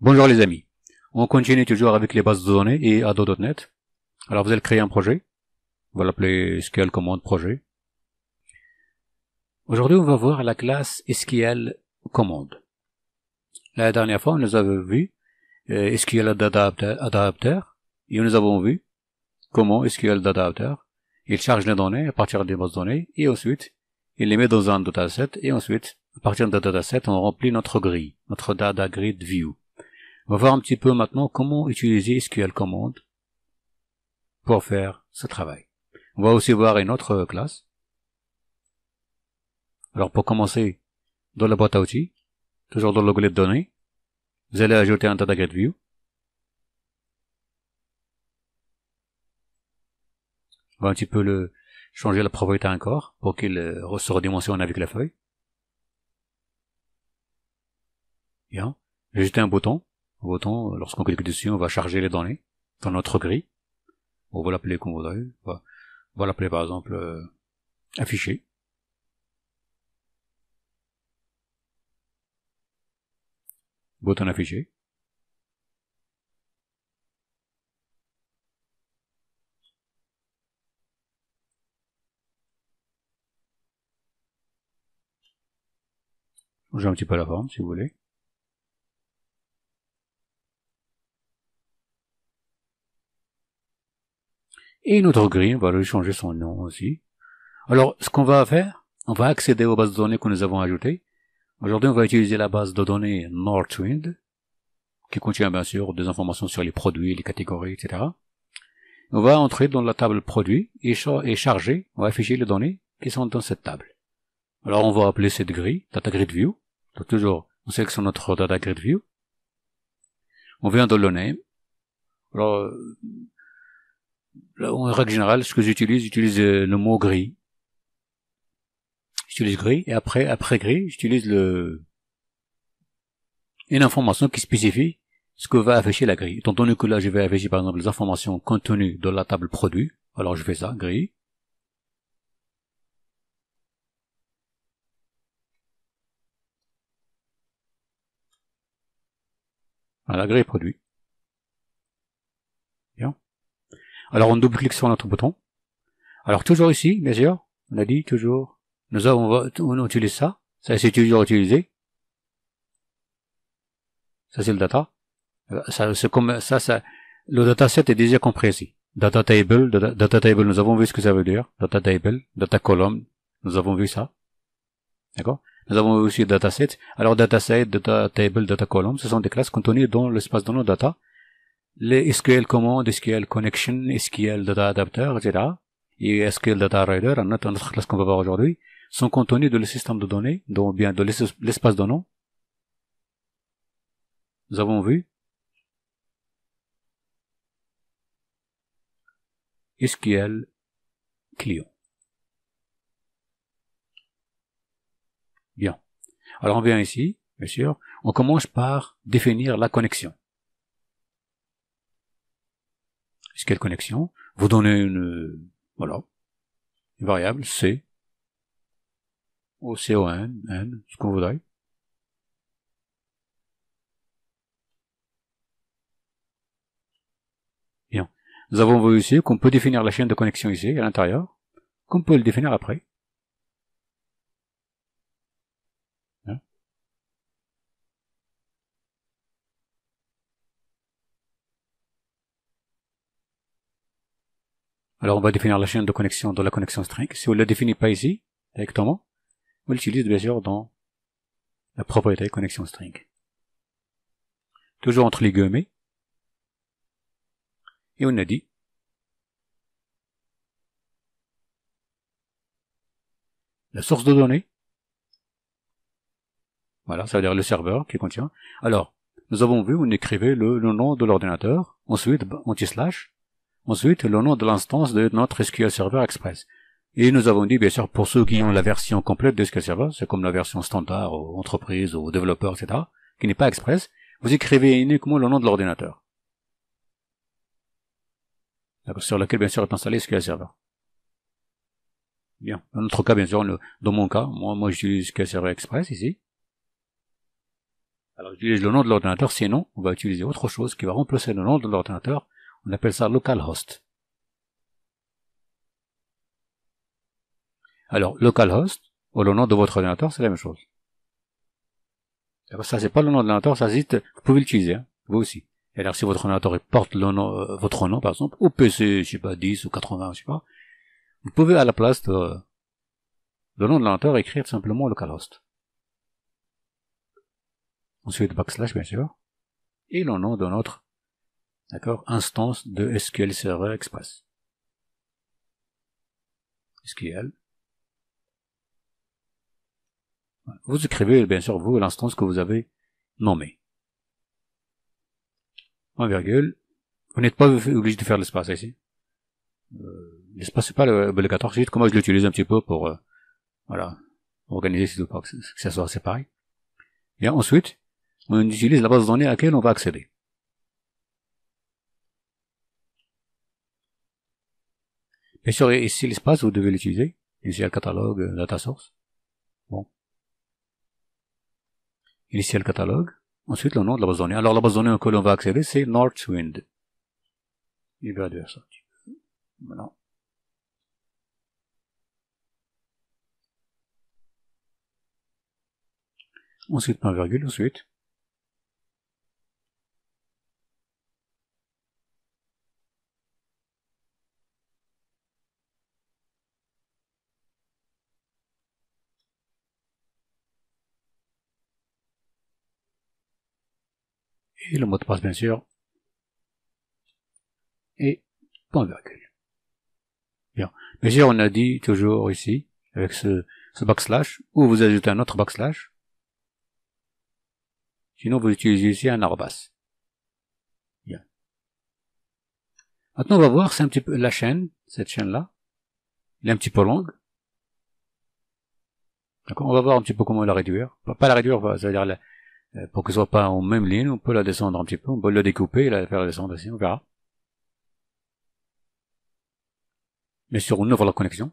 Bonjour les amis. On continue toujours avec les bases de données et ado.net. Alors vous allez créer un projet. On va l'appeler SQL commande projet. Aujourd'hui, on va voir la classe SQL Command. La dernière fois, nous avons vu euh, SQL adapter et nous avons vu comment SQL adapter il charge les données à partir des bases de données et ensuite il les met dans un dataset et ensuite à partir de dataset on remplit notre grille, notre data grid view. On va voir un petit peu maintenant comment utiliser SQL Commande pour faire ce travail. On va aussi voir une autre classe. Alors pour commencer, dans la boîte à outils, toujours dans l'onglet données, vous allez ajouter un data view. On va un petit peu le changer la propriété encore pour qu'il euh, se redimensionne avec la feuille. Bien. J'ai un bouton bouton lorsqu'on clique dessus, on va charger les données dans notre grille. On va l'appeler comme On va l'appeler par exemple euh, afficher Bouton affiché. J'ai un petit peu la forme si vous voulez. Et notre grille, on va lui changer son nom aussi. Alors, ce qu'on va faire, on va accéder aux bases de données que nous avons ajoutées. Aujourd'hui, on va utiliser la base de données Northwind, qui contient bien sûr des informations sur les produits, les catégories, etc. On va entrer dans la table Produits, et, charger, on va afficher les données qui sont dans cette table. Alors on va appeler cette grille Data Grid View. Donc toujours, on sélectionne notre Data Grid View. On vient dans le name. Alors, en règle générale, ce que j'utilise, j'utilise euh, le mot gris. J'utilise gris, et après, après gris, j'utilise le, une information qui spécifie ce que va afficher la grille. Étant donné que là, je vais afficher, par exemple, les informations contenues dans la table produit, alors je fais ça, gris. Voilà, grille produit. Alors on double-clique sur notre bouton. Alors toujours ici, bien on a dit toujours, nous avons, on utilise ça, ça c'est toujours utilisé. Ça c'est le data. Euh, ça, c'est comme, ça, ça, le dataset est déjà compris ici. Data table, data, table, nous avons vu ce que ça veut dire. Data table, data column, nous avons vu ça. D'accord Nous avons vu aussi dataset. Alors dataset, data table, data column, ce sont des classes contenues dans l'espace de nos data les SQL commandes, SQL connection, SQL data adapter, etc. et SQL data writer, en classe qu'on va voir aujourd'hui, sont contenus dans le système de données, donc bien dans l'espace de nom. Nous avons vu. SQL client. Bien. Alors on vient ici, bien sûr. On commence par définir la connexion. quelle connexion, vous donnez une, voilà, une variable C, ou n N, ce qu'on voudrait. Bien. Nous avons vu ici qu'on peut définir la chaîne de connexion ici, à l'intérieur, qu'on peut le définir après. Alors on va définir la chaîne de connexion dans la connexion string. Si on ne la définit pas ici, directement, on l'utilise bien sûr dans la propriété connexion string. Toujours entre les guillemets. Et on a dit la source de données. Voilà, ça veut dire le serveur qui contient. Alors, nous avons vu, on écrivait le, le nom de l'ordinateur, ensuite anti-slash, Ensuite, le nom de l'instance de notre SQL Server Express. Et nous avons dit, bien sûr, pour ceux qui ont la version complète de SQL Server, c'est comme la version standard aux entreprises, aux développeurs, etc., qui n'est pas Express, vous écrivez uniquement le nom de l'ordinateur. Sur lequel, bien sûr, est installé SQL Server. Bien. Dans notre cas, bien sûr, dans mon cas, moi, moi, j'utilise SQL Server Express ici. Alors, j'utilise le nom de l'ordinateur, sinon, on va utiliser autre chose qui va remplacer le nom de l'ordinateur on appelle ça localhost. Alors, localhost, ou le nom de votre ordinateur, c'est la même chose. Ça, c'est pas le nom de l'ordinateur, ça existe, vous pouvez l'utiliser, hein, vous aussi. Et alors, si votre ordinateur porte euh, votre nom, par exemple, ou PC, je sais pas, 10 ou 80, je sais pas, vous pouvez à la place de, le nom de l'ordinateur écrire simplement localhost. Ensuite, backslash, bien sûr, et le nom de notre d'accord, instance de SQL Server Express. SQL. Vous écrivez, bien sûr, vous, l'instance que vous avez nommée. En virgule. Vous n'êtes pas obligé de faire l'espace ici. Euh, l'espace, c'est pas le 14 juste comment je l'utilise un petit peu pour, euh, voilà, organiser ces deux que ça soit séparé. Et ensuite, on utilise la base de données à laquelle on va accéder. Et sur ici l'espace, vous devez l'utiliser. Initial catalogue, euh, data source. Bon. Initial catalogue. Ensuite, le nom de la base donnée. Alors, la base donnée à laquelle on va accéder, c'est Northwind. Il va dire Ensuite, point virgule, ensuite. et le mot de passe bien sûr, et point virgule. Bien. Bien sûr, on a dit toujours ici, avec ce, ce backslash, ou vous ajoutez un autre backslash, sinon vous utilisez ici un arbass. Bien. Maintenant, on va voir, c'est un petit peu la chaîne, cette chaîne-là, elle est un petit peu longue, d'accord on va voir un petit peu comment la réduire. Pas la réduire, ça veut dire la, euh, pour que ce soit pas en même ligne, on peut la descendre un petit peu, on peut la découper et la faire descendre ici, on verra. Mais sûr, on ouvre la connexion.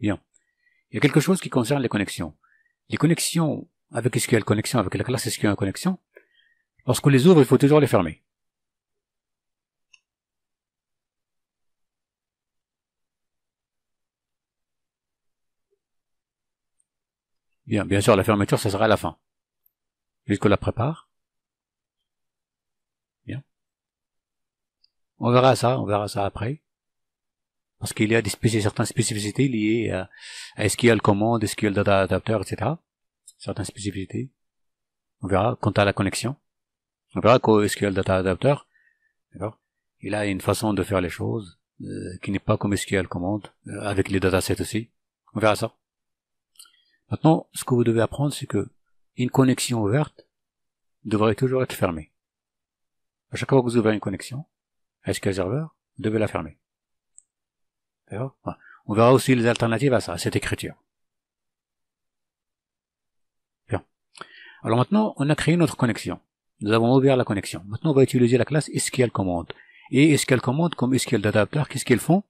Bien. Il y a quelque chose qui concerne les connexions. Les connexions avec SQL Connexion, avec la classe SQL Connexion, lorsqu'on les ouvre, il faut toujours les fermer. Bien, bien sûr, la fermeture, ça sera à la fin. Puisqu'on la prépare. Bien. On verra ça, on verra ça après. Parce qu'il y a des spécificités, certaines spécificités liées à, SQL commande, SQL data adapter, etc. Certaines spécificités. On verra quant à la connexion. On verra qu'au SQL data adapter, d'accord, il a une façon de faire les choses euh, qui n'est pas comme SQL commande, euh, avec les datasets aussi. On verra ça. Maintenant, ce que vous devez apprendre, c'est que une connexion ouverte devrait toujours être fermée. À chaque fois que vous ouvrez une connexion, SQL Server, vous devez la fermer. D'accord On verra aussi les alternatives à ça, à cette écriture. Bien. Alors maintenant, on a créé notre connexion. Nous avons ouvert la connexion. Maintenant, on va utiliser la classe SQL Command. Et SQL Command, comme SQL qu'est-ce qu'ils font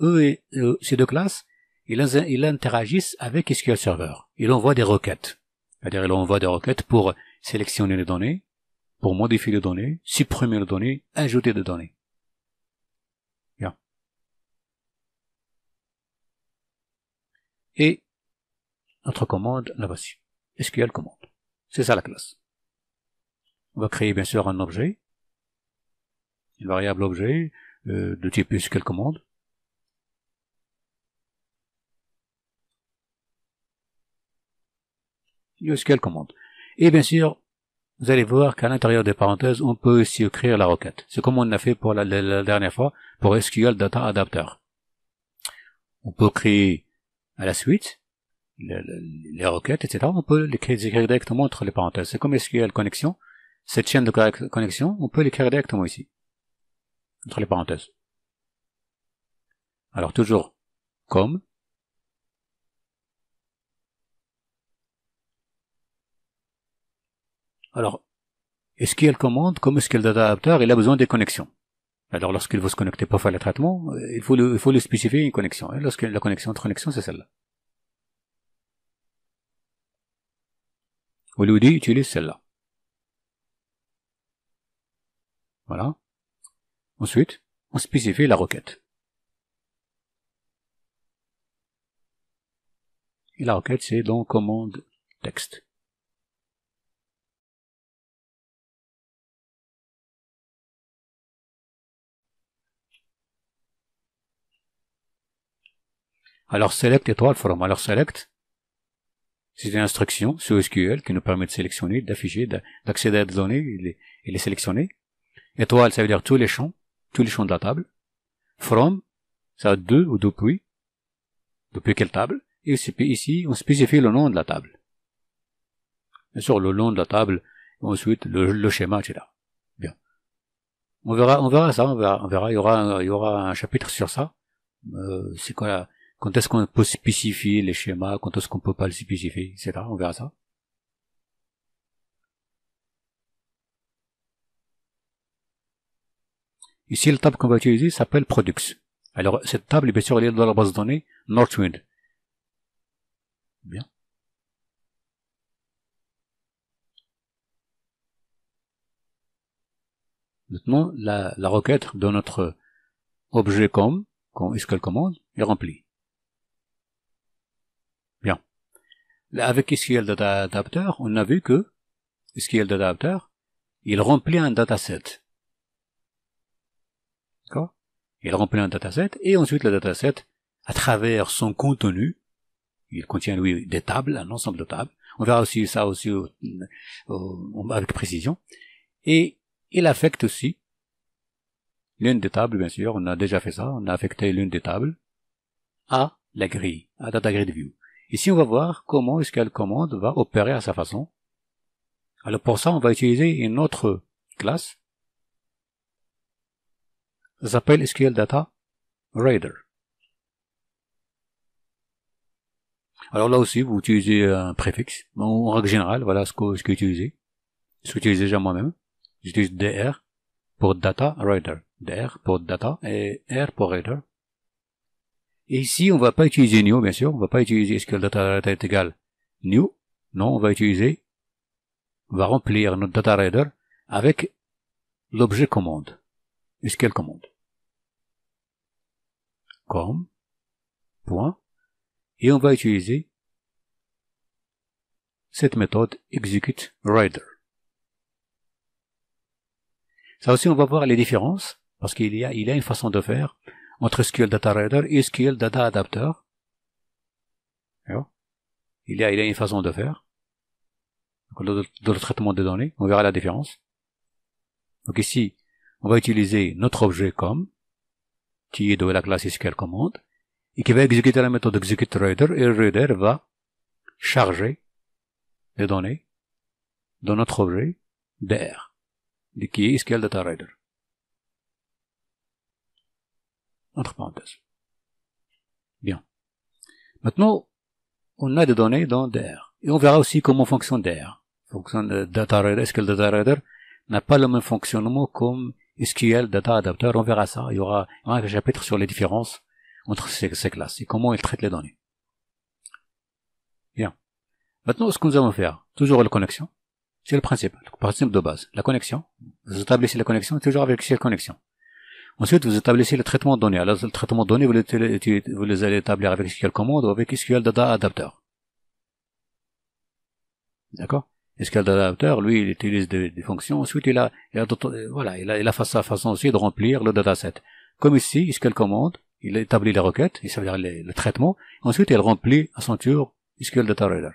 Eux et euh, ces deux classes, il interagisse interagissent avec SQL Server. Il envoie des requêtes. C'est-à-dire, il envoie des requêtes pour sélectionner les données, pour modifier les données, supprimer les données, ajouter des données. Yeah. Et notre commande, la voici. SQL commande. C'est ça la classe. On va créer bien sûr un objet, une variable objet euh, de type SQL commande. commande. Et bien sûr, vous allez voir qu'à l'intérieur des parenthèses, on peut aussi écrire la requête. C'est comme on a fait pour la, dernière fois pour SQL Data Adapter. On peut créer à la suite les, requêtes, etc. On peut les écrire directement entre les parenthèses. C'est comme SQL Connexion. Cette chaîne de connexion, on peut l'écrire directement ici, entre les parenthèses. Alors toujours comme Alors, est-ce qu'elle commande comme le Data Adapter, il a besoin des connexions. Alors, lorsqu'il veut se connecter pour faire le traitement, euh, il faut le, il faut le spécifier une connexion. Et lorsque la connexion entre connexion, c'est celle-là. On lui dit, utilise celle-là. Voilà. Ensuite, on spécifie la requête. Et la requête, c'est donc commande texte. Alors select étoile from. Alors select, c'est une instruction sur SQL qui nous permet de sélectionner, d'afficher, d'accéder à des données et les, et sélectionner. Étoile, ça veut dire tous les champs, tous les champs de la table. From, ça veut dire ou depuis, depuis quelle table. Et ici, on spécifie le nom de la table. Bien sûr, le nom de la table, et ensuite le, le schéma, etc. Bien. On verra, on verra ça, on verra, on il y aura, il y aura un chapitre sur ça. Euh, c'est quoi quand est-ce qu'on peut spécifier les schémas, quand est-ce qu'on peut pas le spécifier, etc. On verra ça. Ici, la table qu'on va utiliser s'appelle Products. Alors, cette table, est bien sûr, liée dans la base de données Northwind. Bien. Maintenant, la, requête de notre objet com, est-ce SQL commande, est remplie. avec SQL Data Adapter, on a vu que SQL Data Adapter, il remplit un dataset. D'accord Il remplit un dataset, et ensuite le dataset, à travers son contenu, il contient lui des tables, un ensemble de tables, on verra aussi ça aussi avec précision, et il affecte aussi l'une des tables, bien sûr, on a déjà fait ça, on a affecté l'une des tables à la grille, à data grid view. Ici, on va voir comment SQL ce commande va opérer à sa façon. Alors pour ça, on va utiliser une autre classe. Ça s'appelle SQL Data Raider. Alors là aussi, vous utilisez un préfixe. En règle générale, voilà ce que, j'ai utilisé. Je Ce que déjà moi-même. J'utilise DR pour Data Raider. DR pour Data et R pour Raider. Et ici, on ne va pas utiliser new, bien sûr. On ne va pas utiliser SQL data est égal new. Non, on va utiliser, on va remplir notre data reader avec l'objet commande. SQL commande. Com. Point. Et on va utiliser cette méthode ExecuteRider. Ça aussi, on va voir les différences parce qu'il y a, il y a une façon de faire entre SQL Data reader et SQL Data Adapter. il, y a, il a une façon de faire. Dans le traitement des données, on verra la différence. Donc ici, on va utiliser notre objet comme, qui est de la classe SQL commande, et qui va exécuter la méthode execute reader, et le reader va charger les données dans notre objet DR, qui est SQL Data Reader. entre parenthèses. Bien. Maintenant, on a des données dans DR. Et on verra aussi comment fonctionne DR. fonctionne data reader, SQL data reader n'a pas le même fonctionnement comme SQL data adapter. On verra ça. Il y aura un chapitre sur les différences entre ces, classes et comment ils traitent les données. Bien. Maintenant, ce que nous allons faire, toujours la connexion, c'est le principe, le principe de base. La connexion, vous établissez la connexion, toujours avec cette connexion. Ensuite, vous établissez le traitement de données. Alors, le traitement de données, vous les, allez établir avec SQL Command ou avec SQL Data Adapter. D'accord SQL Data Adapter, lui, il utilise des, fonctions. Ensuite, il a, euh, voilà, il a, il sa façon aussi de remplir le dataset. Comme ici, SQL Command, il établit les requêtes, il veut dire le traitement. Ensuite, il remplit à son SQL Data Reader.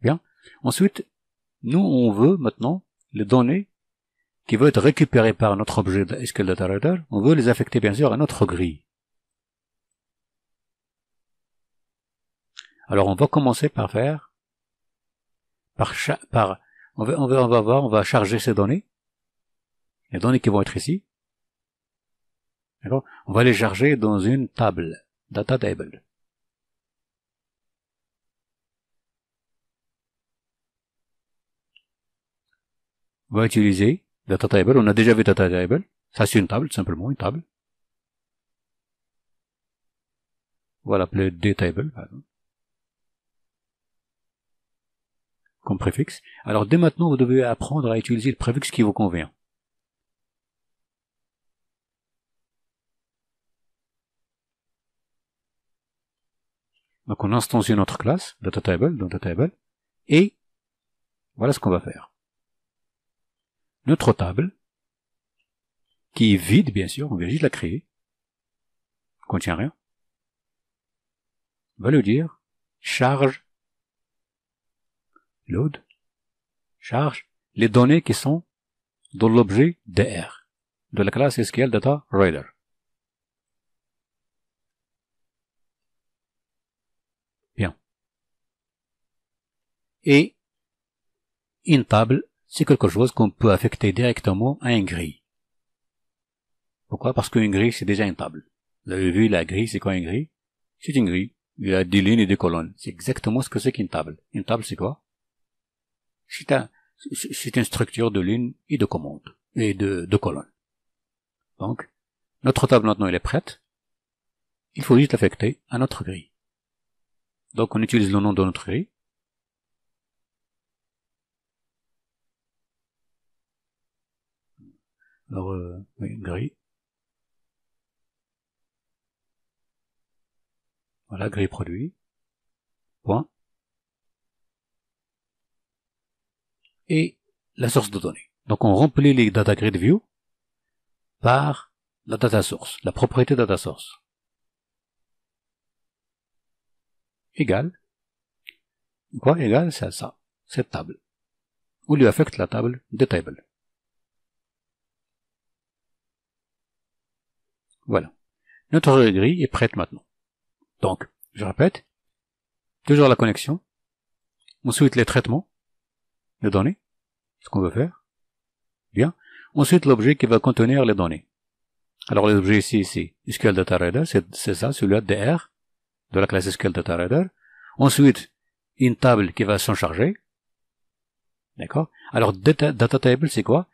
Bien. Ensuite, nous, on veut maintenant les données qui veut être récupéré par notre objet SQL on veut les affecter bien sûr à notre grille. Alors on va commencer par faire, par, par on, va, on, va, on va voir, on va charger ces données, les données qui vont être ici, on va les charger dans une table, data table. On va utiliser data table, on a déjà vu data table, ça c'est une table, simplement, une table. On va l'appeler dtable, comme préfixe. Alors dès maintenant, vous devez apprendre à utiliser le préfixe qui vous convient. Donc on instancie notre classe, Table, Data Table et voilà ce qu'on va faire notre table, qui est vide, bien sûr, on vient juste la créer, contient rien, va lui dire charge load, charge les données qui sont dans l'objet DR, de la classe SQL Data Reader. Bien. Et une table c'est quelque chose qu'on peut affecter directement à une grille. Pourquoi Parce qu'une grille, c'est déjà une table. Vous avez vu, la grille, c'est quoi une grille C'est une grille. Il y a des lignes et des colonnes. C'est exactement ce que c'est qu'une table. Une table, c'est quoi C'est une structure de lignes et de commandes, et de, de colonnes. Donc, notre table maintenant, elle est prête. Il faut juste l'affecter à notre grille. Donc, on utilise le nom de notre grille, Alors, euh, gris. Voilà, gris produit. Point. Et la source de données. Donc on remplit les data grid view par la data source, la propriété data source. Égal. Quoi égal, c'est ça, cette table. On lui affecte la table des tables. Voilà. Notre grille est prête maintenant. Donc, je répète, toujours la connexion, ensuite les traitements de données, ce qu'on veut faire, bien, ensuite l'objet qui va contenir les données. Alors les objets ici, ici, SQL Data c'est ça, celui-là DR, de la classe SQL Data Ensuite, une table qui va s'en charger. D'accord Alors, data, table, c'est quoi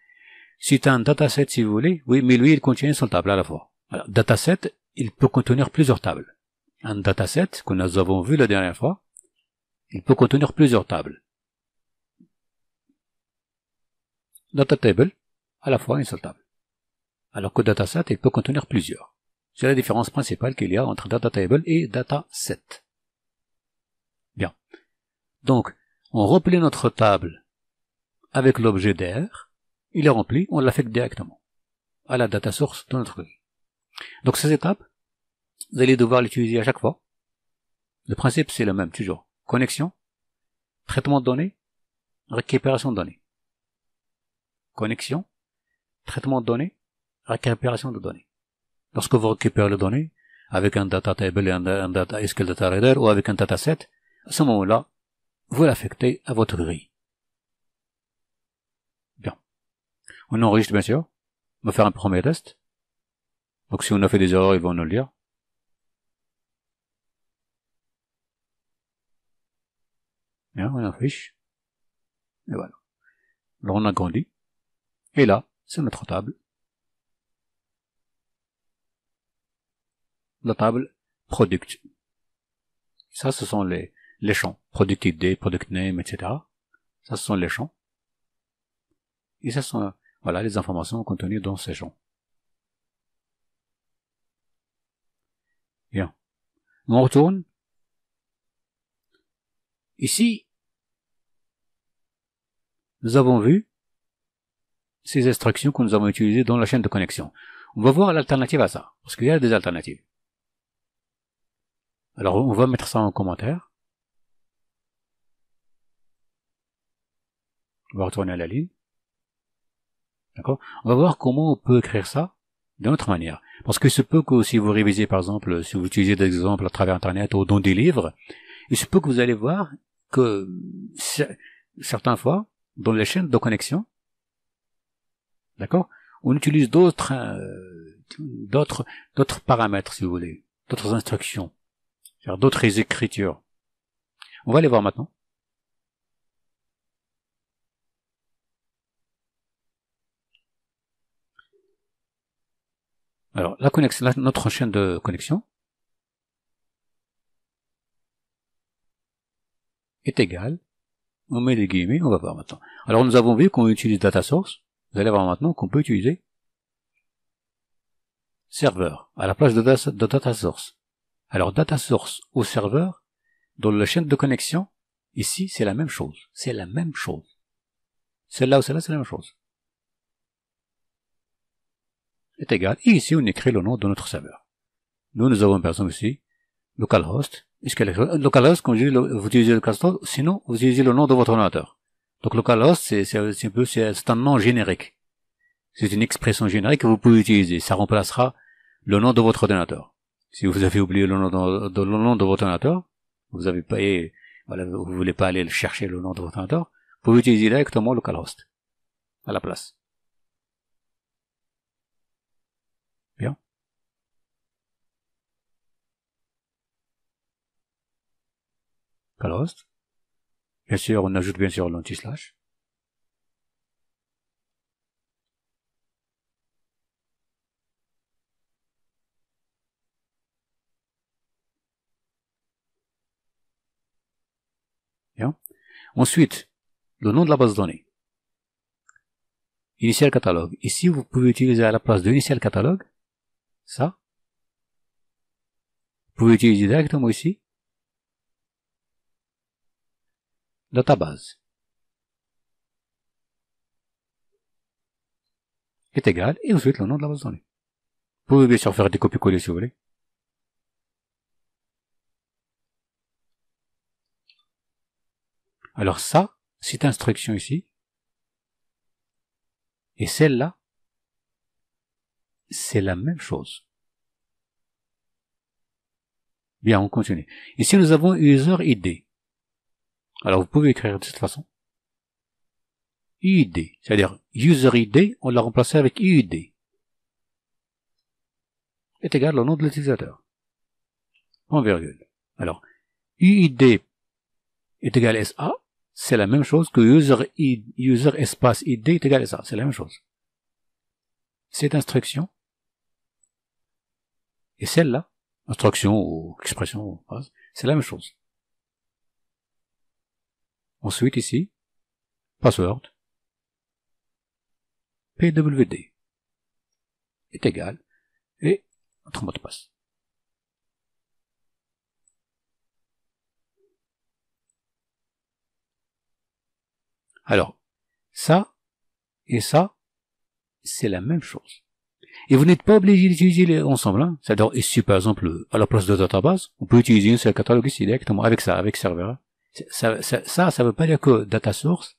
C'est un dataset, si vous voulez, oui, mais lui, il contient son table à la fois. Alors, dataset, il peut contenir plusieurs tables. Un dataset, que nous avons vu la dernière fois, il peut contenir plusieurs tables. Data table, à la fois une seule table. Alors que dataset, il peut contenir plusieurs. C'est la différence principale qu'il y a entre table et dataset. Bien. Donc, on remplit notre table avec l'objet DR, il est rempli, on l'affecte directement à la data source de notre donc ces étapes, vous allez devoir l'utiliser à chaque fois. Le principe, c'est le même, toujours. Connexion, traitement de données, récupération de données. Connexion, traitement de données, récupération de données. Lorsque vous récupérez les données, avec un data table et un, data SQL data reader ou avec un dataset, à ce moment-là, vous l'affectez à votre grille. Bien. On enregistre, bien sûr. On va faire un premier test. Donc si on a fait des erreurs, ils vont nous le dire. Bien, on affiche. Et voilà. Là, on agrandit. Et là, c'est notre table. La table product. Ça, ce sont les, les champs. Product ID, product name, etc. Ça, ce sont les champs. Et ça, ce sont, voilà, les informations contenues dans ces champs. Bien. On retourne. Ici, nous avons vu ces instructions que nous avons utilisées dans la chaîne de connexion. On va voir l'alternative à ça, parce qu'il y a des alternatives. Alors, on va mettre ça en commentaire. On va retourner à la ligne. D'accord On va voir comment on peut écrire ça d'une autre manière. Parce que se peut que si vous révisiez, par exemple, si vous utilisez des exemples à travers Internet ou dans des livres, il se peut que vous allez voir que certaines fois, dans les chaînes de connexion, d'accord, on utilise d'autres, euh, d'autres, d'autres paramètres, si vous voulez, d'autres instructions, d'autres écritures. On va les voir maintenant. Alors, la connexion, notre chaîne de connexion est égale. On met les guillemets, on va voir maintenant. Alors, nous avons vu qu'on utilise data source. Vous allez voir maintenant qu'on peut utiliser serveur à la place de data, source. Alors, data source au serveur, dans la chaîne de connexion, ici, c'est la même chose. C'est la même chose. Celle-là ou celle-là, c'est la même chose est égal, et ici on écrit le nom de notre serveur. Nous, nous avons une personne ici localhost, localhost, quand vous utilisez localhost, sinon vous utilisez le nom de votre ordinateur. Donc localhost, c'est un peu, c'est un nom générique. C'est une expression générique que vous pouvez utiliser. Ça remplacera le nom de votre ordinateur. Si vous avez oublié le nom de, le nom de votre ordinateur, vous avez pas, vous voulez pas aller chercher le nom de votre ordinateur, vous pouvez utiliser directement localhost à la place. Bien sûr, on ajoute bien sûr l'anti-slash. Ensuite, le nom de la base de données. Initial catalogue. Ici, vous pouvez utiliser à la place de initial catalogue, ça. Vous pouvez utiliser directement ici, base est égal, et ensuite le nom de la base donnée. Vous pouvez bien sûr faire des copies coller si vous voulez. Alors ça, cette instruction ici, et celle-là, c'est la même chose. Bien, on continue. Ici, nous avons user ID. Alors vous pouvez écrire de cette façon. UID, c'est-à-dire user ID, on l'a remplacé avec UID. Est égal au nom de l'utilisateur. En virgule. Alors, UID est égal SA, c'est la même chose que user, id, user espace ID est égal SA, c'est la même chose. Cette instruction et celle-là, instruction ou expression, c'est la même chose. Ensuite ici, password pwd est égal et notre mot de passe. Alors, ça et ça, c'est la même chose. Et vous n'êtes pas obligé d'utiliser les ensemble. Hein. C'est-à-dire ici, par exemple, à la place de database, on peut utiliser seul catalogue ici directement avec ça, avec serveur. Ça, ça, ça, veut pas dire que data source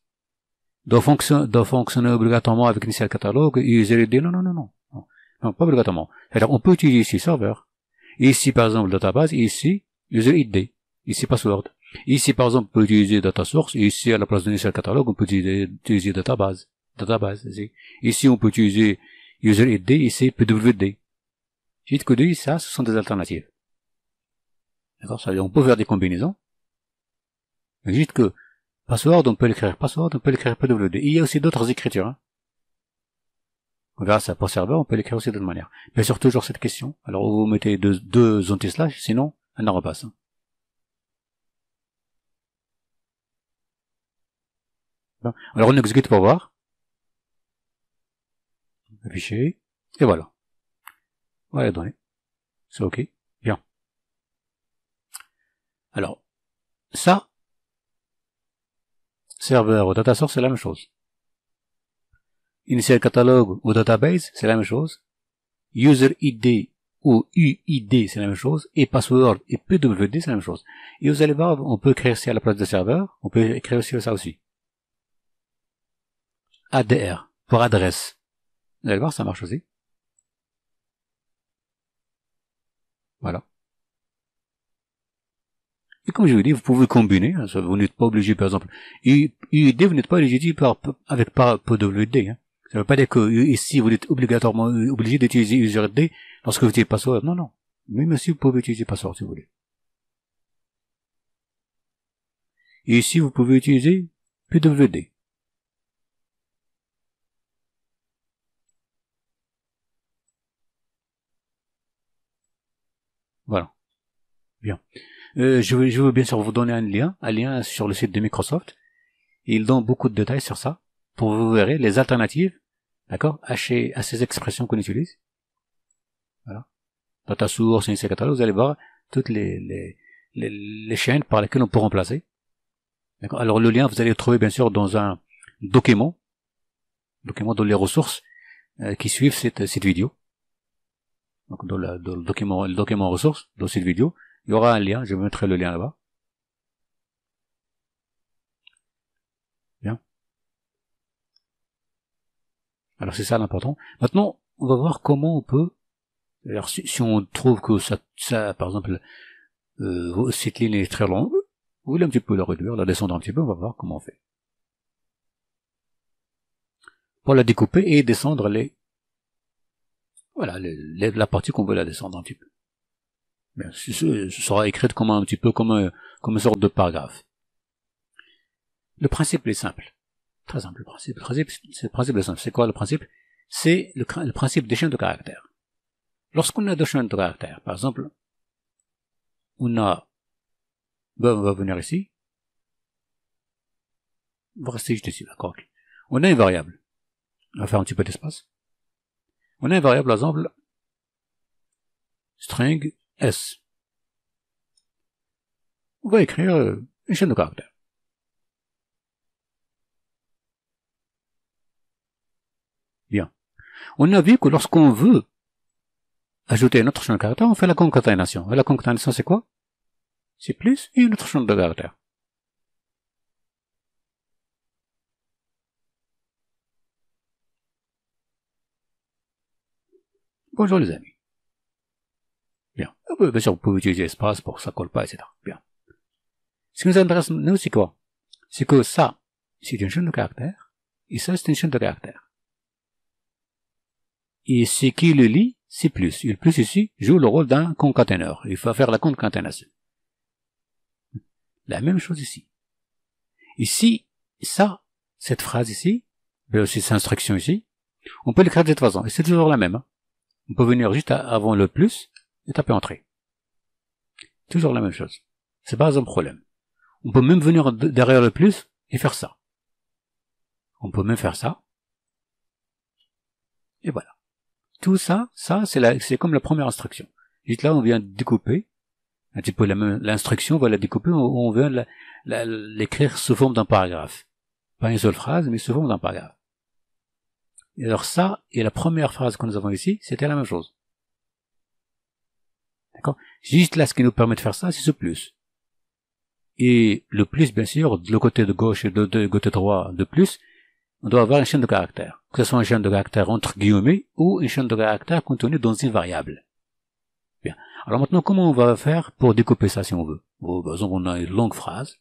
doit, fonctionner obligatoirement avec initial catalogue, user ID, non, non, non, non. Non, pas obligatoirement. Alors, on peut utiliser ici server. Ici, par exemple, database, ici, user ID. Ici, password. Ici, par exemple, on peut utiliser data source. Ici, à la place de Initial catalogue, on peut utiliser, utiliser database. Database, ici. Ici, on peut utiliser user ID, ici, PWD. J'ai dit que ça, ce sont des alternatives. D'accord? Ça veut dire, on peut faire des combinaisons. Il que password, on peut l'écrire password, on peut l'écrire pwd. Il y a aussi d'autres écritures. Hein. Grâce à serveur, on peut l'écrire aussi d'autres manières. Bien sûr, toujours cette question. Alors vous mettez deux, deux anti-slash, sinon un n'en repasse. Hein. Alors on exécute pour voir. Afficher. Et voilà. Voilà les C'est OK. Bien. Alors, ça, Serveur ou data source, c'est la même chose. Initial catalogue ou database, c'est la même chose. User ID ou UID, c'est la même chose. Et password et PWD, c'est la même chose. Et vous allez voir, on peut créer ça à la place de serveur. On peut créer aussi ça aussi. ADR, pour adresse. Vous allez voir, ça marche aussi. Voilà comme je vous dis, vous pouvez combiner, hein, vous n'êtes pas obligé, par exemple, UID, vous n'êtes pas obligé par, avec par PWD, hein. Ça veut pas dire que ici vous êtes obligatoirement euh, obligé d'utiliser userd lorsque vous utilisez password. Non, non. Même si vous pouvez utiliser password si vous voulez. Et ici vous pouvez utiliser PWD. Voilà. Bien. Euh, je, vais, veux bien sûr vous donner un lien, un lien sur le site de Microsoft. Il donne beaucoup de détails sur ça, pour vous verrez les alternatives, d'accord, à, ces expressions qu'on utilise. Voilà. Data source, vous allez voir toutes les, les, les, chaînes par lesquelles on peut remplacer. D'accord. Alors le lien, vous allez le trouver bien sûr dans un document, document dans les ressources euh, qui suivent cette, cette vidéo. Donc dans, dans le document, le document ressources, dans cette vidéo, il y aura un lien, je vous mettrai le lien là-bas. Bien. Alors c'est ça l'important. Maintenant, on va voir comment on peut. Alors si, on trouve que ça, ça par exemple, euh, cette ligne est très longue, vous voulez un petit peu la réduire, la descendre un petit peu, on va voir comment on fait. Pour la découper et descendre les. Voilà, la partie qu'on veut la descendre un petit peu ce sera écrit comme un petit peu comme, euh, comme une sorte de paragraphe. Le principe est simple. Très simple le principe. c'est principe simple. C'est quoi le principe C'est le, principe des chaînes de caractères. Lorsqu'on a deux chaînes de caractères, par exemple, on a, ben on va venir ici, on va rester juste ici, d'accord. On a une variable. On va faire un petit peu d'espace. On a une variable, par exemple, string S. On va écrire une chaîne de caractères. Bien. On a vu que lorsqu'on veut ajouter une autre chaîne de caractères, on fait la concaténation. Et la concaténation, c'est quoi C'est plus et une autre chaîne de caractères. Bonjour les amis. Bien sûr, vous pouvez utiliser espace pour que ça colle pas, etc. Bien. Ce qui nous intéresse, nous, c'est quoi C'est que ça, c'est une chaîne de caractère. et ça, c'est une chaîne de caractère. Et ce qui le lit, c'est plus. Et le plus ici joue le rôle d'un concaténeur. Il faut faire la concaténation. La même chose ici. Ici, ça, cette phrase ici, mais aussi cette instruction ici, on peut l'écrire de trois façon. Et c'est toujours la même. Hein. On peut venir juste avant le plus, et tapez entrée. Toujours la même chose. C'est pas un problème. On peut même venir derrière le plus et faire ça. On peut même faire ça. Et voilà. Tout ça, ça, c'est comme la première instruction. Juste là, on vient découper. Un petit peu l'instruction, on va la découper, on, vient l'écrire sous forme d'un paragraphe. Pas une seule phrase, mais sous forme d'un paragraphe. Et alors ça, et la première phrase que nous avons ici, c'était la même chose. Juste là, ce qui nous permet de faire ça, c'est ce plus. Et le plus, bien sûr, de le côté de gauche et de, côté droit de plus, on doit avoir une chaîne de caractères. Que ce soit une chaîne de caractères entre guillemets ou une chaîne de caractères contenue dans une variable. Bien. Alors maintenant, comment on va faire pour découper ça si on veut bon, Par exemple, on a une longue phrase.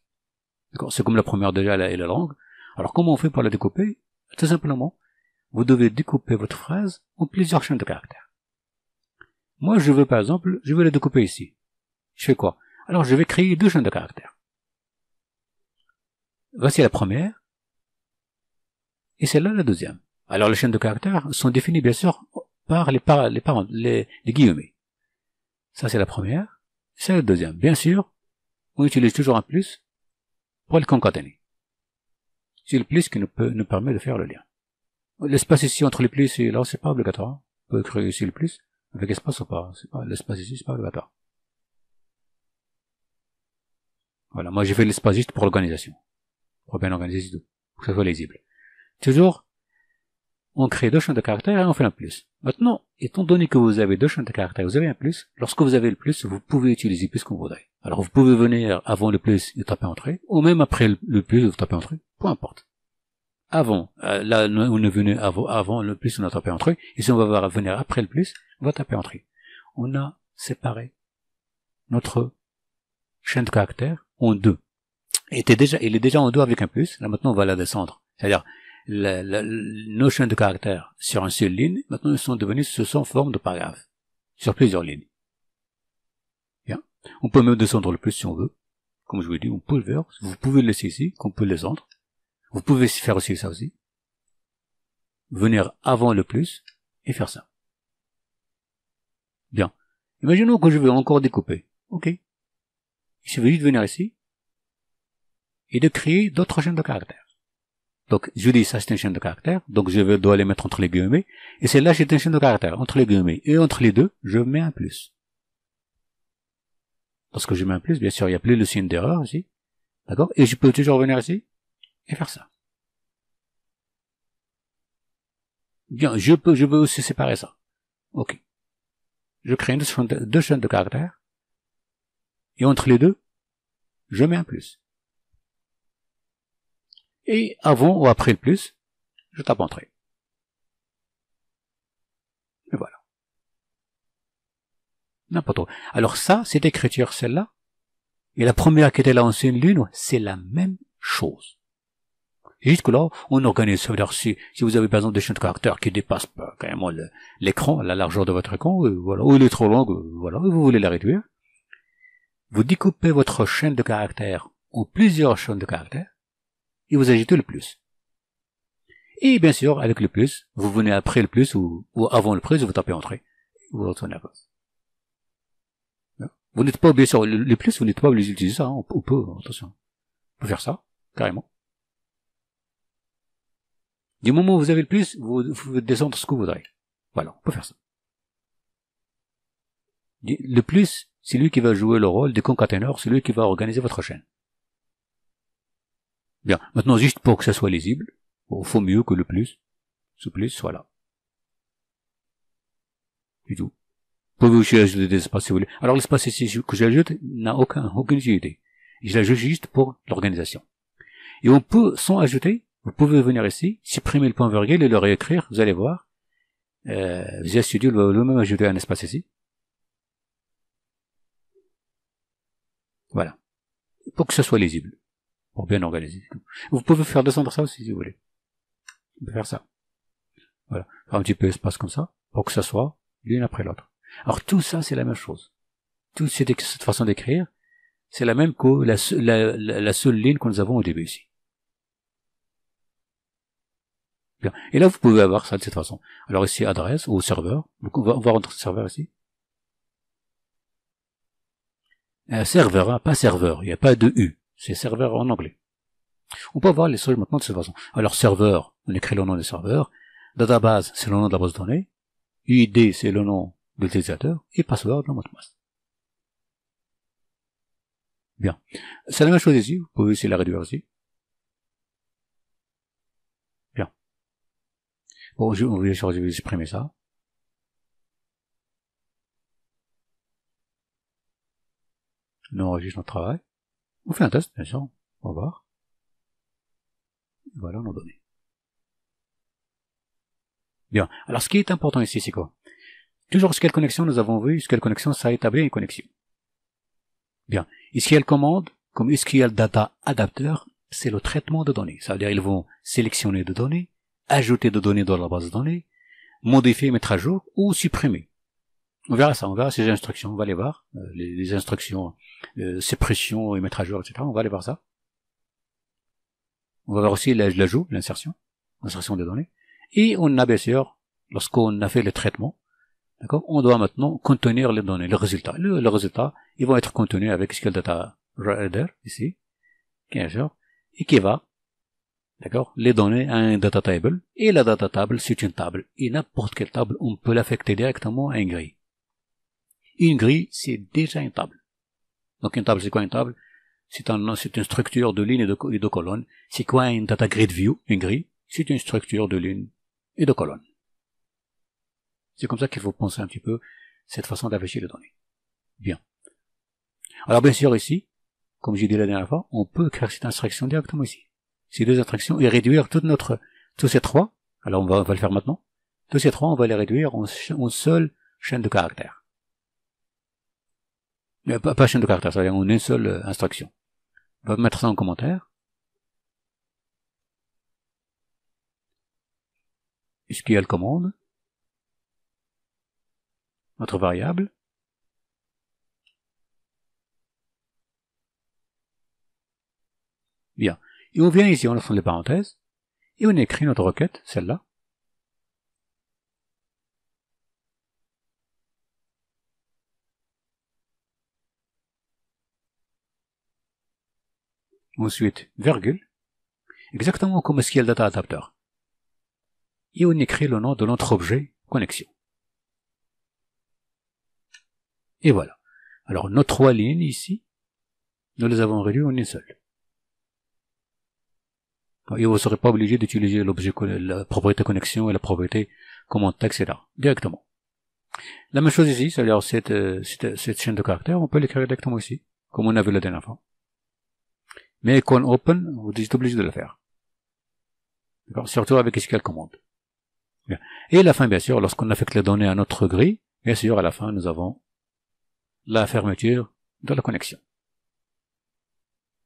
C'est comme la première déjà elle est longue. Alors comment on fait pour la découper Tout simplement, vous devez découper votre phrase en plusieurs chaînes de caractères. Moi, je veux, par exemple, je veux les découper ici. Je fais quoi Alors, je vais créer deux chaînes de caractères. Voici la première, et celle-là la deuxième. Alors, les chaînes de caractères sont définies, bien sûr, par les, par les parents, les, guillemets. Ça, c'est la première, c'est la deuxième. Bien sûr, on utilise toujours un plus pour le concaténer. C'est le plus qui nous, permet de faire le lien. L'espace ici entre les plus et là, c'est pas obligatoire. On peut créer ici le plus. Avec espace ou pas, L'espace ici, c'est pas le Voilà, moi j'ai fait l'espace juste pour l'organisation. Pour bien organiser, tout. Pour que ça soit lisible. Toujours, on crée deux champs de caractères et on fait un plus. Maintenant, étant donné que vous avez deux champs de caractères, vous avez un plus, lorsque vous avez le plus, vous pouvez utiliser plus qu'on voudrait. Alors vous pouvez venir avant le plus et taper entrée, ou même après le plus vous tapez entrée, peu importe. Avant, euh, là on est venu avant, le plus on a tapé entrée, et si on va venir après le plus, va taper entrée. On a séparé notre chaîne de caractères en deux. Il, était déjà, il est déjà en deux avec un plus. Là, maintenant, on va la descendre. C'est-à-dire, la, nos chaînes de caractères sur une seule ligne, maintenant, elles sont devenues sous forme de paragraphe. Sur plusieurs lignes. Bien. On peut même descendre le plus si on veut. Comme je vous ai dit, on peut le faire. Vous pouvez le laisser ici, qu'on peut le descendre. Vous pouvez faire aussi ça aussi. Venir avant le plus et faire ça. Bien. Imaginons que je veux encore découper. Ok. Il suffit juste de venir ici et de créer d'autres chaînes de caractères. Donc, je dis ça c'est une chaîne de caractère, donc je dois les mettre entre les guillemets, et celle-là c'est une chaîne de caractère. entre les guillemets, et entre les deux, je mets un plus. Parce que je mets un plus, bien sûr, il n'y a plus le signe d'erreur ici, d'accord Et je peux toujours venir ici et faire ça. Bien, je peux, je veux aussi séparer ça. Ok je crée deux chaînes de caractères, et entre les deux, je mets un plus. Et avant ou après le plus, je tape entrée. Et voilà. N'importe où. Alors ça, cette écriture, celle-là, et la première qui était là en lune, c'est la même chose. Jusque-là, on organise. Ça veut dire, si, vous avez par exemple des chaînes de caractères qui dépassent pas carrément l'écran, la largeur de votre écran, euh, voilà, ou il est trop long, euh, voilà, vous voulez la réduire, vous découpez votre chaîne de caractères en plusieurs chaînes de caractères, et vous ajoutez le plus. Et bien sûr, avec le plus, vous venez après le plus ou, avant le plus, vous tapez entrée, vous retournez à cause. Hein? Vous n'êtes pas, obligé sur le, plus, vous n'êtes pas obligé d'utiliser ça, hein. on, hein, attention. On peut faire ça, carrément. Du moment où vous avez le plus, vous, vous descendre ce que vous voudrez. Voilà, on peut faire ça. Le plus, c'est lui qui va jouer le rôle de concaténeur, c'est lui qui va organiser votre chaîne. Bien, maintenant, juste pour que ça soit lisible, il faut mieux que le plus, ce plus soit là. Du tout. Vous pouvez aussi ajouter des espaces si vous voulez. Alors l'espace ici que j'ajoute n'a aucun, aucune utilité. Je l'ajoute juste pour l'organisation. Et on peut, sans ajouter, vous pouvez venir ici, supprimer le point virgule et le réécrire, vous allez voir. Euh, Visual Studio lui-même ajouter un espace ici. Voilà. Pour que ce soit lisible. Pour bien organiser. Vous pouvez faire descendre ça aussi si vous voulez. Vous pouvez faire ça. Voilà. Faire un petit peu d'espace comme ça, pour que ce soit l'une après l'autre. Alors tout ça, c'est la même chose. Toute cette façon d'écrire, c'est la même que la seule ligne que nous avons au début ici. Et là, vous pouvez avoir ça de cette façon. Alors ici, adresse ou serveur. Donc on va, voir notre serveur ici. Euh, serveur, hein, pas serveur. Il n'y a pas de U. C'est serveur en anglais. On peut avoir les choses maintenant de cette façon. Alors serveur, on écrit le nom du serveur. Database, c'est le nom de la base de données. ID, c'est le nom de l'utilisateur. Et password, le mot de passe. Bien. C'est la même chose ici. Vous pouvez aussi la réduire ici. Bon, je, vais supprimer ça. Nous enregistre notre travail. On fait un test, bien sûr. On va voir. Voilà nos données. Bien. Alors, ce qui est important ici, c'est quoi Toujours ce qu'elle connexion, nous avons vu qu'elle connexion, ça établit une connexion. Bien. Ici, elle commande, comme SQL data adapter, c'est le traitement de données. Ça veut dire ils vont sélectionner des données, ajouter de données dans la base de données, modifier, mettre à jour ou supprimer. On verra ça, on verra ces instructions, on va les voir, euh, les, instructions euh, suppression et mettre à jour, etc. On va aller voir ça. On va voir aussi l'ajout, l'insertion, l'insertion des données. Et on a bien sûr, lorsqu'on a fait le traitement, d'accord, on doit maintenant contenir les données, les résultats. Le, les résultats, ils vont être contenus avec SQL Data Reader, ici, un genre, et qui va D'accord Les données à un data table. Et la data table, c'est une table. Et n'importe quelle table, on peut l'affecter directement à une grille. Une grille, c'est déjà une table. Donc une table, c'est quoi une table C'est une structure de lignes et de, de colonnes. C'est quoi une data grid view Une grille, c'est une structure de lignes et de colonnes. C'est comme ça qu'il faut penser un petit peu cette façon d'afficher les données. Bien. Alors bien sûr ici, comme j'ai dit la dernière fois, on peut créer cette instruction directement ici ces deux attractions et réduire toute notre, tous ces trois, alors on va, va le faire maintenant, tous ces trois, on va les réduire en, une seule chaîne de caractère. pas, chaîne de caractère, ça veut dire en une seule euh, instruction. On va mettre ça en commentaire. Qu'est-ce qu'il y a le commande, notre variable, Et on vient ici, on referme les parenthèses, et on écrit notre requête, celle-là. Ensuite, virgule, exactement comme SQL Data Adapter. Et on écrit le nom de notre objet connexion. Et voilà. Alors nos trois lignes ici, nous les avons réduites en une seule et vous ne serez pas obligé d'utiliser l'objet, la propriété connexion et la propriété commande etc. directement. La même chose ici, c'est-à-dire euh, cette, cette, chaîne de caractères, on peut l'écrire directement ici, comme on a vu la dernière fois. Mais on open, vous êtes obligé de le faire. Surtout avec qu'elle commande. Et à la fin, bien sûr, lorsqu'on affecte les données à notre grille, bien sûr, à la fin, nous avons la fermeture de la connexion.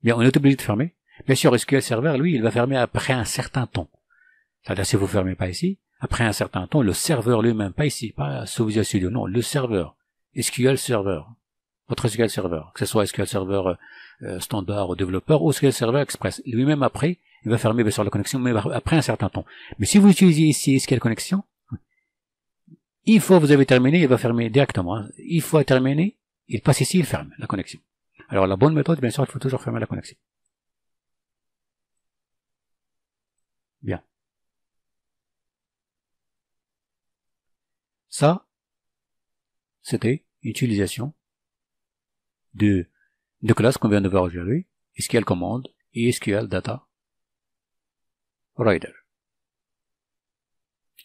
Bien, on est obligé de fermer, Bien sûr, SQL Server, lui, il va fermer après un certain temps. C'est-à-dire, si vous fermez pas ici, après un certain temps, le serveur lui-même, pas ici, pas sous Visual Studio, non, le serveur, SQL Server, votre SQL Server, que ce soit SQL Server euh, standard ou développeur, ou SQL Server Express, lui-même après, il va fermer bien sûr la connexion, mais après un certain temps. Mais si vous utilisez ici SQL Connexion, il faut vous avez terminé, il va fermer directement. Il faut fois terminé, il passe ici, il ferme la connexion. Alors la bonne méthode, bien sûr, il faut toujours fermer la connexion. Bien. Ça, c'était utilisation de, de classe qu'on vient de voir aujourd'hui, SQL commande, et SQL data rider.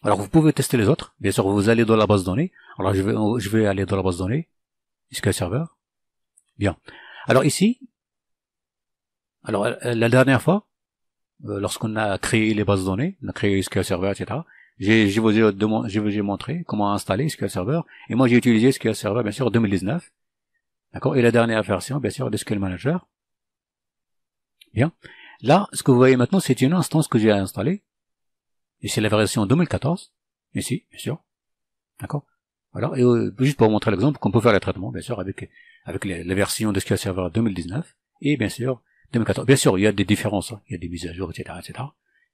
Alors vous pouvez tester les autres. Bien sûr, vous allez dans la base de données, Alors je vais, je vais aller dans la base de données, SQL Server. Bien. Alors ici, alors la dernière fois, euh, lorsqu'on a créé les bases de données, on a créé SQL Server, etc., j'ai, je vous ai je montré comment installer SQL Server, et moi j'ai utilisé SQL Server, bien sûr, en 2019, d'accord, et la dernière version, bien sûr, de SQL Manager. Bien. Là, ce que vous voyez maintenant, c'est une instance que j'ai installée, et c'est la version 2014, ici, bien sûr, d'accord. Voilà, et euh, juste pour vous montrer l'exemple, qu'on peut faire le traitement, bien sûr, avec, avec les, la version de SQL Server 2019, et bien sûr, 2014. Bien sûr, il y a des différences, hein. il y a des mises à jour, etc., etc.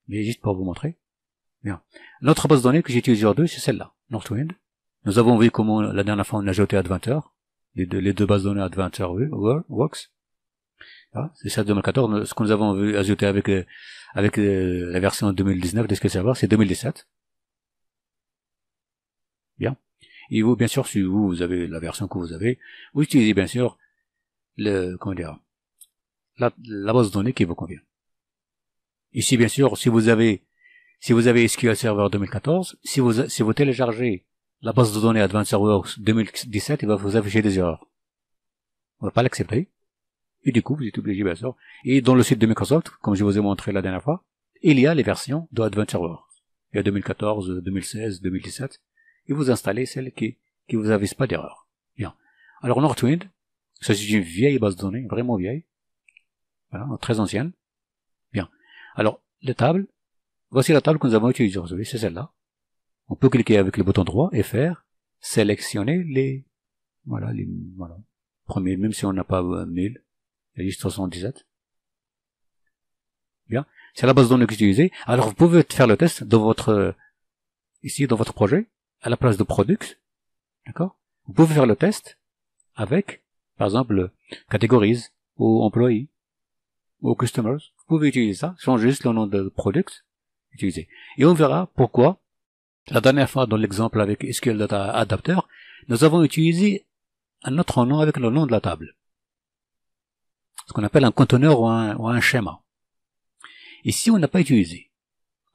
Mais juste pour vous montrer. Bien. Notre base de données que j'utilise aujourd'hui, c'est celle-là, Northwind. Nous avons vu comment la dernière fois on a ajouté Adventure, les deux, les deux bases de données Adventure Works. C'est ça 2014. Ce que nous avons vu ajouter avec euh, avec euh, la version 2019 de ça va, c'est 2017. Bien. Et vous, bien sûr, si vous, vous avez la version que vous avez, vous utilisez bien sûr le comment dire la, base de données qui vous convient. Ici, bien sûr, si vous avez, si vous avez SQL Server 2014, si vous, si vous téléchargez la base de données Advanced Server 2017, il va vous afficher des erreurs. On ne va pas l'accepter. Et du coup, vous êtes obligé, bien sûr. Et dans le site de Microsoft, comme je vous ai montré la dernière fois, il y a les versions de Advanced Server. Il y a 2014, 2016, 2017. Et vous installez celles qui, qui vous avisent pas d'erreur. Bien. Alors, Northwind, c'est une vieille base de données, vraiment vieille. Voilà, très ancienne. Bien. Alors, les tables. Voici la table que nous avons utilisée aujourd'hui, c'est celle-là. On peut cliquer avec le bouton droit et faire sélectionner les, voilà, les, voilà, premiers, même si on n'a pas 1000, euh, il y a Bien. C'est la base de données que Alors, vous pouvez faire le test dans votre, euh, ici, dans votre projet, à la place de products. D'accord? Vous pouvez faire le test avec, par exemple, catégories ou employés ou customers, vous pouvez utiliser ça, changer juste le nom de product, utiliser. Et on verra pourquoi, la dernière fois dans l'exemple avec SQL Data Adapter, nous avons utilisé un autre nom avec le nom de la table. Ce qu'on appelle un conteneur ou un, ou un schéma. Ici, on n'a pas utilisé.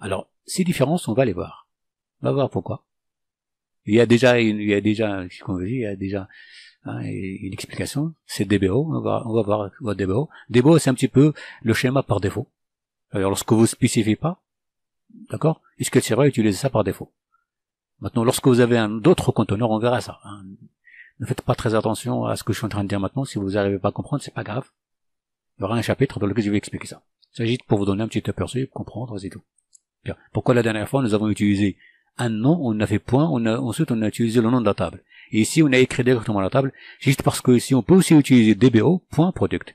Alors, ces différences, on va les voir. On va voir pourquoi. Il y a déjà, il y a déjà, dire, il y a déjà Hein, une explication, c'est DBO. On va, voir, votre DBO. DBO, c'est un petit peu le schéma par défaut. Alors, lorsque vous spécifiez pas, d'accord, est-ce que vrai utilise ça par défaut. Maintenant, lorsque vous avez un d'autres conteneur, on verra ça. Hein. Ne faites pas très attention à ce que je suis en train de dire maintenant. Si vous n'arrivez pas à comprendre, c'est pas grave. Il y aura un chapitre dans lequel je vais expliquer ça. Il s'agit pour vous donner un petit aperçu, comprendre, c'est tout. Bien. Pourquoi la dernière fois nous avons utilisé un nom, on n'a fait point, on a, ensuite on a utilisé le nom de la table. Et ici, on a écrit directement la table, juste parce que ici, on peut aussi utiliser dbo.product.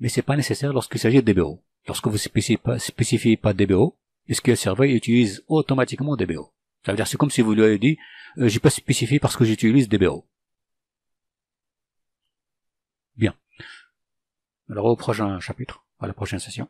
Mais c'est pas nécessaire lorsqu'il s'agit de dbo. Lorsque vous spécifiez pas, spécifiez pas dbo, le serveur utilise automatiquement dbo. Ça veut dire, c'est comme si vous lui avez dit, euh, j'ai pas spécifié parce que j'utilise dbo. Bien. Alors au prochain chapitre, à la prochaine session.